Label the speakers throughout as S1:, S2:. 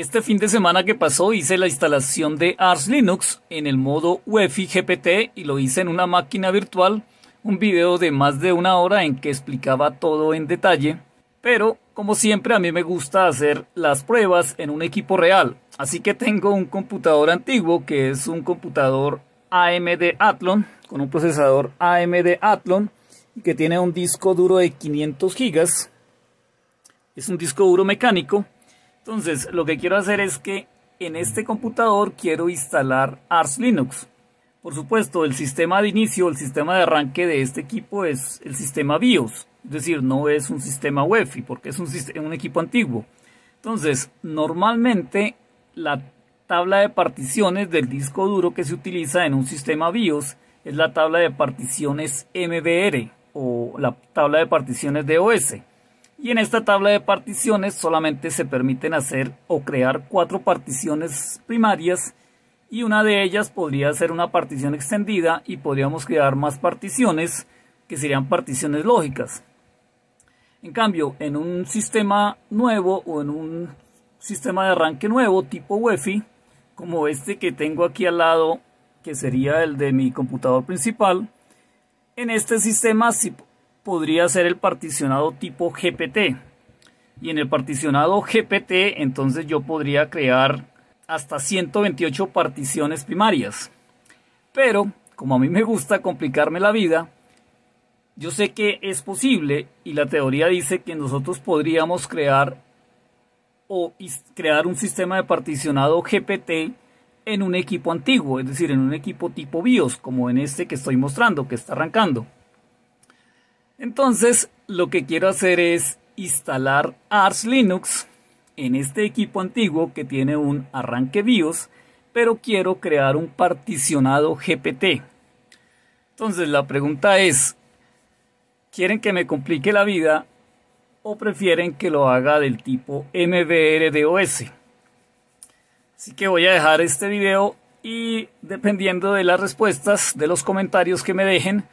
S1: Este fin de semana que pasó hice la instalación de Ars Linux en el modo UEFI GPT y lo hice en una máquina virtual, un video de más de una hora en que explicaba todo en detalle, pero como siempre a mí me gusta hacer las pruebas en un equipo real, así que tengo un computador antiguo que es un computador AMD Athlon con un procesador AMD Athlon que tiene un disco duro de 500 GB. Es un disco duro mecánico entonces, lo que quiero hacer es que en este computador quiero instalar Ars Linux. Por supuesto, el sistema de inicio, el sistema de arranque de este equipo es el sistema BIOS. Es decir, no es un sistema UEFI porque es un, un equipo antiguo. Entonces, normalmente la tabla de particiones del disco duro que se utiliza en un sistema BIOS es la tabla de particiones MBR o la tabla de particiones DOS. Y en esta tabla de particiones solamente se permiten hacer o crear cuatro particiones primarias y una de ellas podría ser una partición extendida y podríamos crear más particiones que serían particiones lógicas. En cambio, en un sistema nuevo o en un sistema de arranque nuevo tipo UEFI, como este que tengo aquí al lado, que sería el de mi computador principal, en este sistema podría ser el particionado tipo GPT. Y en el particionado GPT, entonces yo podría crear hasta 128 particiones primarias. Pero, como a mí me gusta complicarme la vida, yo sé que es posible y la teoría dice que nosotros podríamos crear o crear un sistema de particionado GPT en un equipo antiguo, es decir, en un equipo tipo BIOS, como en este que estoy mostrando, que está arrancando. Entonces, lo que quiero hacer es instalar Arch Linux en este equipo antiguo que tiene un arranque BIOS, pero quiero crear un particionado GPT. Entonces, la pregunta es, ¿quieren que me complique la vida o prefieren que lo haga del tipo MVRDOS? Así que voy a dejar este video y dependiendo de las respuestas, de los comentarios que me dejen,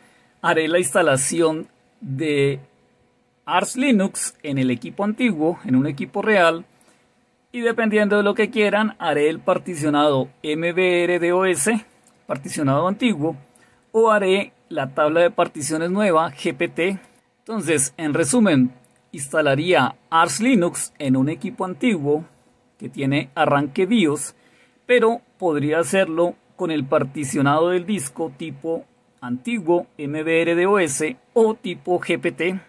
S1: haré la instalación de Ars Linux en el equipo antiguo, en un equipo real, y dependiendo de lo que quieran, haré el particionado MBRDOS, particionado antiguo, o haré la tabla de particiones nueva GPT. Entonces, en resumen, instalaría Ars Linux en un equipo antiguo que tiene arranque BIOS, pero podría hacerlo con el particionado del disco tipo antiguo MBRDOS o tipo GPT